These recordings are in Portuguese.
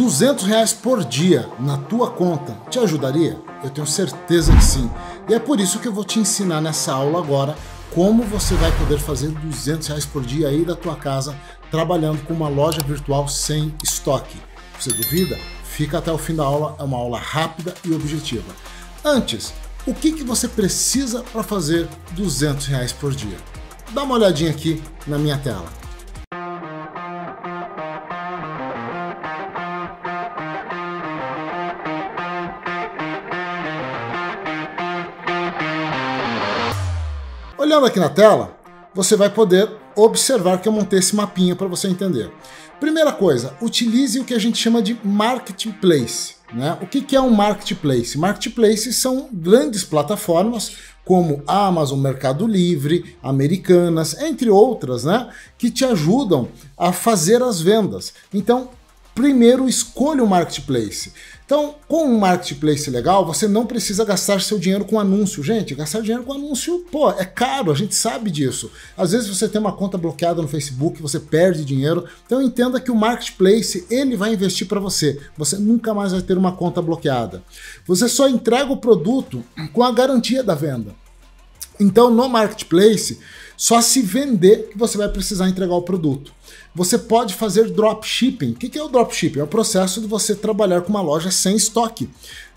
200 reais por dia na tua conta te ajudaria? Eu tenho certeza que sim. E é por isso que eu vou te ensinar nessa aula agora como você vai poder fazer 200 reais por dia aí da tua casa trabalhando com uma loja virtual sem estoque. Você duvida? Fica até o fim da aula, é uma aula rápida e objetiva. Antes, o que, que você precisa para fazer 200 reais por dia? Dá uma olhadinha aqui na minha tela. Olhando aqui na tela, você vai poder observar que eu montei esse mapinha para você entender. Primeira coisa, utilize o que a gente chama de marketplace. Né? O que, que é um marketplace? Marketplaces são grandes plataformas como Amazon, Mercado Livre, Americanas, entre outras, né? que te ajudam a fazer as vendas. Então, primeiro escolha o marketplace. Então, com um marketplace legal, você não precisa gastar seu dinheiro com anúncio. Gente, gastar dinheiro com anúncio, pô, é caro, a gente sabe disso. Às vezes você tem uma conta bloqueada no Facebook, você perde dinheiro. Então, entenda que o marketplace, ele vai investir para você. Você nunca mais vai ter uma conta bloqueada. Você só entrega o produto com a garantia da venda. Então, no marketplace, só se vender que você vai precisar entregar o produto. Você pode fazer dropshipping. O que é o dropshipping? É o processo de você trabalhar com uma loja sem estoque.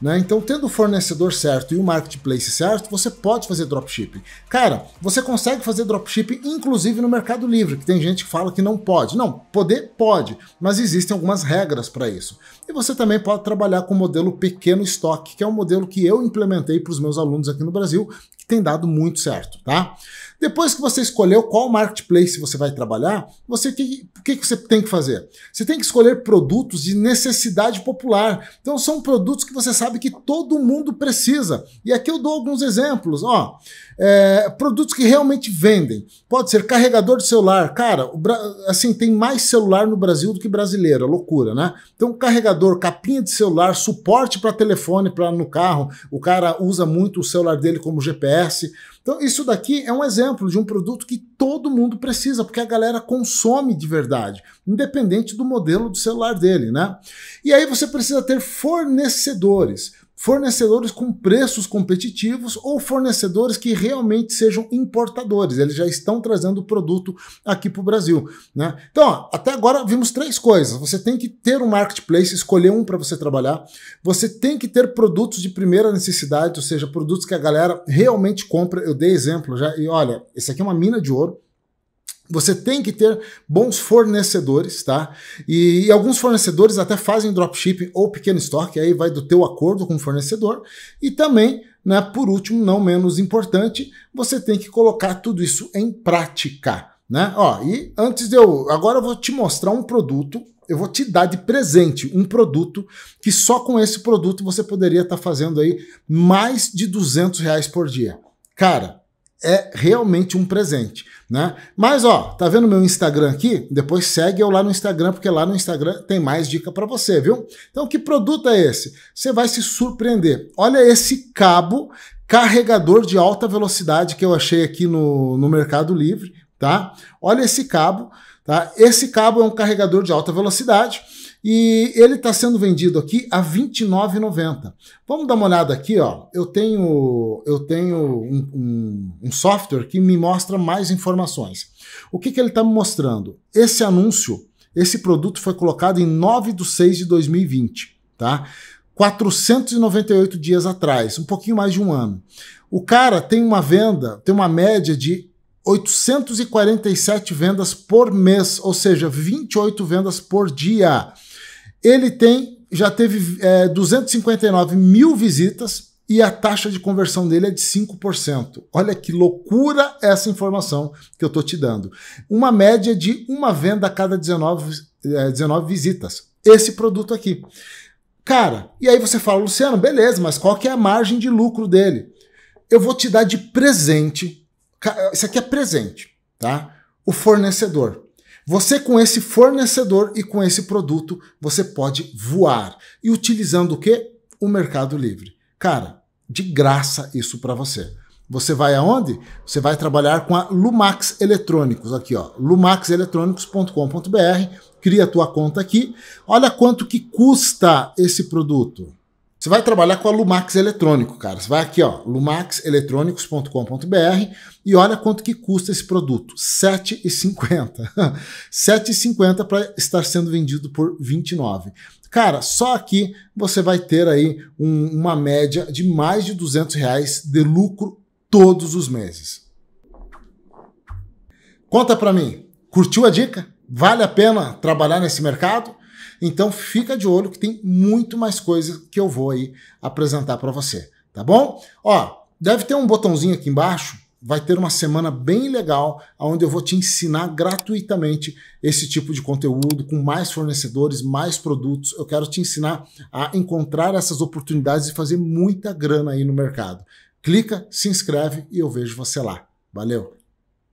Né? Então, tendo o fornecedor certo e o marketplace certo, você pode fazer dropshipping. Cara, você consegue fazer dropshipping inclusive no Mercado Livre, que tem gente que fala que não pode. Não, poder pode, mas existem algumas regras para isso. E você também pode trabalhar com o modelo pequeno estoque, que é um modelo que eu implementei para os meus alunos aqui no Brasil, que tem dado muito certo, tá? Depois que você você escolheu qual marketplace você vai trabalhar, você que, o que você tem que fazer? Você tem que escolher produtos de necessidade popular. Então são produtos que você sabe que todo mundo precisa. E aqui eu dou alguns exemplos. Ó, é, produtos que realmente vendem. Pode ser carregador de celular. Cara, assim tem mais celular no Brasil do que brasileiro, é loucura, né? Então carregador, capinha de celular, suporte para telefone para no carro. O cara usa muito o celular dele como GPS. Então, isso daqui é um exemplo de um produto que todo mundo precisa, porque a galera consome de verdade, independente do modelo do celular dele, né? E aí você precisa ter fornecedores fornecedores com preços competitivos ou fornecedores que realmente sejam importadores, eles já estão trazendo o produto aqui para o Brasil. Né? Então, ó, até agora vimos três coisas: você tem que ter um marketplace, escolher um para você trabalhar, você tem que ter produtos de primeira necessidade, ou seja, produtos que a galera realmente compra. Eu dei exemplo já, e olha, esse aqui é uma mina de ouro. Você tem que ter bons fornecedores, tá? E, e, alguns fornecedores até fazem dropshipping ou pequeno estoque, aí vai do teu acordo com o fornecedor. E também, né, por último, não menos importante, você tem que colocar tudo isso em prática, né? Ó, e antes de eu, agora eu vou te mostrar um produto, eu vou te dar de presente um produto que só com esse produto você poderia estar tá fazendo aí mais de 200 reais por dia. Cara, é realmente um presente, né? Mas ó, tá vendo meu Instagram aqui? Depois segue eu lá no Instagram, porque lá no Instagram tem mais dica para você, viu? Então, que produto é esse? Você vai se surpreender. Olha esse cabo carregador de alta velocidade que eu achei aqui no, no Mercado Livre, tá? Olha esse cabo Tá? Esse cabo é um carregador de alta velocidade e ele está sendo vendido aqui a R$ 29,90. Vamos dar uma olhada aqui, ó. Eu tenho, eu tenho um, um, um software que me mostra mais informações. O que, que ele está me mostrando? Esse anúncio, esse produto foi colocado em 9 de 6 de 2020, tá? 498 dias atrás, um pouquinho mais de um ano. O cara tem uma venda, tem uma média de 847 vendas por mês, ou seja, 28 vendas por dia. Ele tem, já teve é, 259 mil visitas e a taxa de conversão dele é de 5%. Olha que loucura essa informação que eu estou te dando. Uma média de uma venda a cada 19, é, 19 visitas. Esse produto aqui. Cara, e aí você fala, Luciano, beleza, mas qual que é a margem de lucro dele? Eu vou te dar de presente isso aqui é presente, tá? O fornecedor. Você com esse fornecedor e com esse produto, você pode voar. E utilizando o quê? O Mercado Livre. Cara, de graça isso para você. Você vai aonde? Você vai trabalhar com a Lumax Eletrônicos aqui, ó, lumaxeletrônicos.com.br. Cria a tua conta aqui. Olha quanto que custa esse produto. Você vai trabalhar com a Lumax Eletrônico, cara. Você vai aqui, ó, lumaxeletrônicos.com.br e olha quanto que custa esse produto. R$ 7,50. R$ 7,50 para estar sendo vendido por 29. Cara, só aqui você vai ter aí um, uma média de mais de 200 reais de lucro todos os meses. Conta para mim, curtiu a dica? Vale a pena trabalhar nesse mercado? Então fica de olho que tem muito mais coisas que eu vou aí apresentar para você, tá bom? Ó, deve ter um botãozinho aqui embaixo vai ter uma semana bem legal, onde eu vou te ensinar gratuitamente esse tipo de conteúdo, com mais fornecedores, mais produtos. Eu quero te ensinar a encontrar essas oportunidades e fazer muita grana aí no mercado. Clica, se inscreve e eu vejo você lá. Valeu!